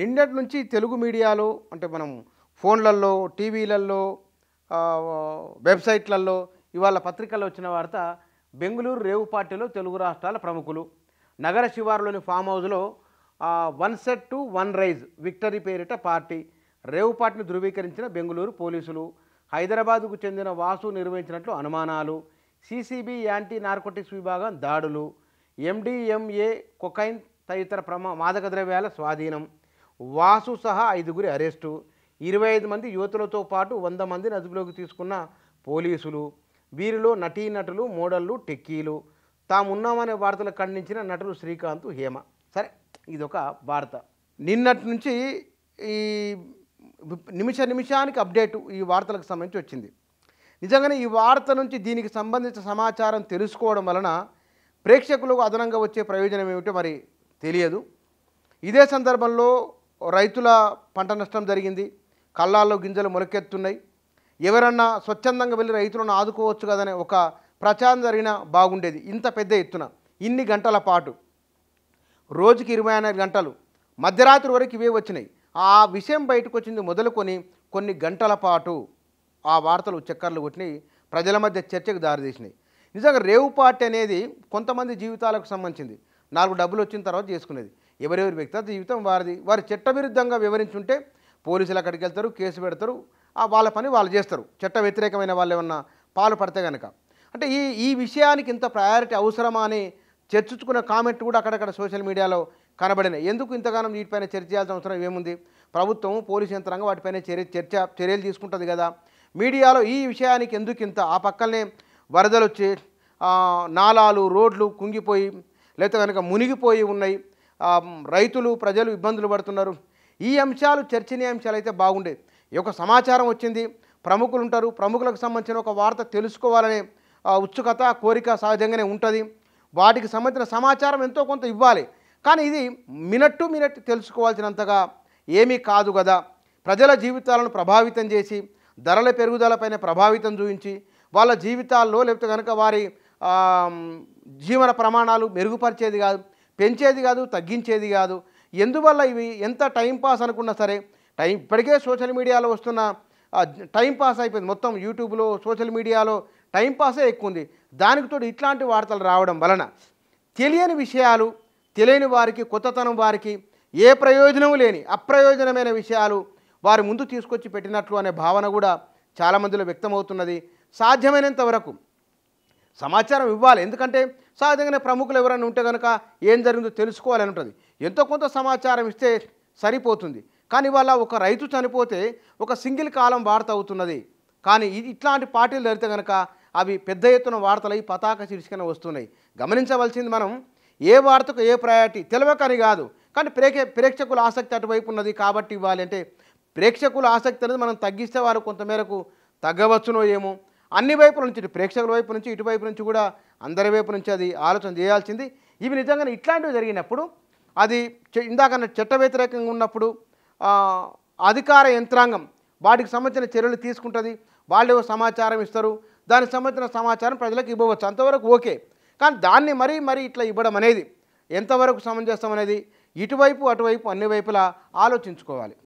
నిన్నటి నుంచి తెలుగు మీడియాలో అంటే మనం ఫోన్లల్లో టీవీలల్లో వెబ్సైట్లలో ఇవాళ పత్రికల్లో వచ్చిన వార్త బెంగళూరు రేవు పార్టీలో తెలుగు రాష్ట్రాల ప్రముఖులు నగర శివారులోని ఫామ్ హౌస్లో one set to one rise victory పేరిట పార్టీ రేవు పార్టీని ధృవీకరించిన బెంగళూరు పోలీసులు హైదరాబాద్కు చెందిన వాసు నిర్వహించినట్లు అనుమానాలు సిసిబి యాంటీ నార్కోటిక్స్ విభాగం దాడులు ఎండిఎంఏ కొకైన్ తదితర ప్రమా మాదక ద్రవ్యాల స్వాధీనం వాసు సహా ఐదుగురి అరెస్టు ఇరవై ఐదు మంది యువతులతో పాటు వంద మందిని అదుపులోకి తీసుకున్న పోలీసులు వీరిలో నటీనటులు మోడళ్లు టెక్కీలు తామున్నామనే వార్తలు ఖండించిన నటులు శ్రీకాంత్ హేమ సరే ఇదొక వార్త నిన్నటి నుంచి ఈ నిమిష నిమిషానికి అప్డేటు ఈ వార్తలకు సంబంధించి వచ్చింది నిజంగానే ఈ వార్త నుంచి దీనికి సంబంధించిన సమాచారం తెలుసుకోవడం వలన ప్రేక్షకులకు అదనంగా వచ్చే ప్రయోజనం ఏమిటో మరి తెలియదు ఇదే సందర్భంలో రైతుల పంట నష్టం జరిగింది కళ్ళాల్లో గింజలు మొలకెత్తున్నాయి ఎవరన్నా స్వచ్ఛందంగా వెళ్ళి రైతులను ఆదుకోవచ్చు కదనే ఒక ప్రచారం జరిగినా బాగుండేది ఇంత పెద్ద ఎత్తున ఇన్ని గంటల పాటు రోజుకి ఇరవై నాలుగు గంటలు మధ్యరాత్రి వరకు ఇవే వచ్చినాయి ఆ విషయం బయటకు వచ్చింది మొదలుకొని కొన్ని గంటల పాటు ఆ వార్తలు చక్కర్లు కొట్టినాయి ప్రజల మధ్య చర్చకు దారితీసినాయి నిజంగా రేవు పార్టీ అనేది కొంతమంది జీవితాలకు సంబంధించింది నాలుగు డబ్బులు వచ్చిన తర్వాత చేసుకునేది ఎవరెవరి వ్యక్తిగత జీవితం వారిది వారు చట్టవిరుద్ధంగా వివరించుంటే పోలీసులు అక్కడికి వెళ్తారు కేసు పెడతారు వాళ్ళ పని వాళ్ళు చేస్తారు చట్ట వ్యతిరేకమైన వాళ్ళు ఏమన్నా పాలు పడితే కనుక అంటే ఈ ఈ విషయానికి ఇంత ప్రయారిటీ అవసరమా అని చర్చించుకున్న కామెంట్ కూడా అక్కడక్కడ సోషల్ మీడియాలో కనబడినాయి ఎందుకు ఇంతగానం వీటిపైన చర్చ చేయాల్సిన అవసరం ఏముంది ప్రభుత్వం పోలీసు యంత్రాంగం వాటిపైన చర్య చర్చ చర్యలు తీసుకుంటుంది కదా మీడియాలో ఈ విషయానికి ఎందుకు ఇంత ఆ పక్కనే వరదలు వచ్చి నాలాలు రోడ్లు కుంగిపోయి లేకపోతే కనుక మునిగిపోయి ఉన్నాయి రైతులు ప్రజలు ఇబ్బందులు పడుతున్నారు ఈ అంశాలు చర్చనీయాంశాలు అయితే బాగుండేవి ఈ యొక్క సమాచారం వచ్చింది ప్రముఖులు ఉంటారు ప్రముఖులకు సంబంధించిన ఒక వార్త తెలుసుకోవాలనే ఉత్సుకత కోరిక సహజంగానే ఉంటుంది వాటికి సంబంధించిన సమాచారం ఎంతో కొంత ఇవ్వాలి కానీ ఇది మినట్టు మినట్టు తెలుసుకోవాల్సినంతగా ఏమీ కాదు కదా ప్రజల జీవితాలను ప్రభావితం చేసి ధరల పెరుగుదలపైన ప్రభావితం చూపించి వాళ్ళ జీవితాల్లో లేకపోతే కనుక వారి జీవన ప్రమాణాలు మెరుగుపరిచేది కాదు పెంచేది కాదు తగ్గించేది కాదు ఎందువల్ల ఇవి ఎంత టైంపాస్ అనుకున్నా సరే టైం ఇప్పటికే సోషల్ మీడియాలో వస్తున్న టైంపాస్ అయిపోయింది మొత్తం యూట్యూబ్లో సోషల్ మీడియాలో టైంపాసే ఎక్కువ ఉంది దానికితో ఇట్లాంటి వార్తలు రావడం వలన తెలియని విషయాలు తెలియని వారికి కొత్తతనం వారికి ఏ ప్రయోజనం లేని అప్రయోజనమైన విషయాలు వారి ముందు తీసుకొచ్చి పెట్టినట్లు అనే భావన కూడా చాలామందిలో వ్యక్తమవుతున్నది సాధ్యమైనంత వరకు సమాచారం ఇవ్వాలి ఎందుకంటే సహజంగానే ప్రముఖులు ఎవరైనా ఉంటే కనుక ఏం జరిగిందో తెలుసుకోవాలని ఉంటుంది ఎంతో కొంత సమాచారం ఇస్తే సరిపోతుంది కానీ ఇవాళ ఒక రైతు చనిపోతే ఒక సింగిల్ కాలం వార్త అవుతున్నది కానీ ఇట్లాంటి పార్టీలు జరిగితే కనుక అవి పెద్ద ఎత్తున వార్తలై పతాక శీర్షికన వస్తున్నాయి గమనించవలసింది మనం ఏ వార్తకు ఏ ప్రయారిటీ తెలియకని కాదు కానీ ప్రేక్ష ప్రేక్షకుల ఆసక్తి అటువైపు ఉన్నది కాబట్టి ఇవ్వాలి అంటే ప్రేక్షకుల ఆసక్తి అనేది మనం తగ్గిస్తే వారు కొంతమేరకు తగ్గవచ్చునో ఏమో అన్ని వైపుల నుంచి ప్రేక్షకుల వైపు నుంచి ఇటువైపు నుంచి కూడా అందరి వైపు నుంచి అది ఆలోచన చేయాల్సింది ఇవి నిజంగానే ఇట్లాంటివి జరిగినప్పుడు అది ఇందాక చట్ట వ్యతిరేకంగా ఉన్నప్పుడు అధికార యంత్రాంగం వాటికి సంబంధించిన చర్యలు తీసుకుంటుంది వాళ్ళు సమాచారం ఇస్తారు దానికి సంబంధించిన సమాచారం ప్రజలకు ఇవ్వవచ్చు అంతవరకు ఓకే కానీ దాన్ని మరీ మరీ ఇట్లా ఇవ్వడం అనేది ఎంతవరకు సమంజసం అనేది ఇటువైపు అటువైపు అన్ని వైపులా ఆలోచించుకోవాలి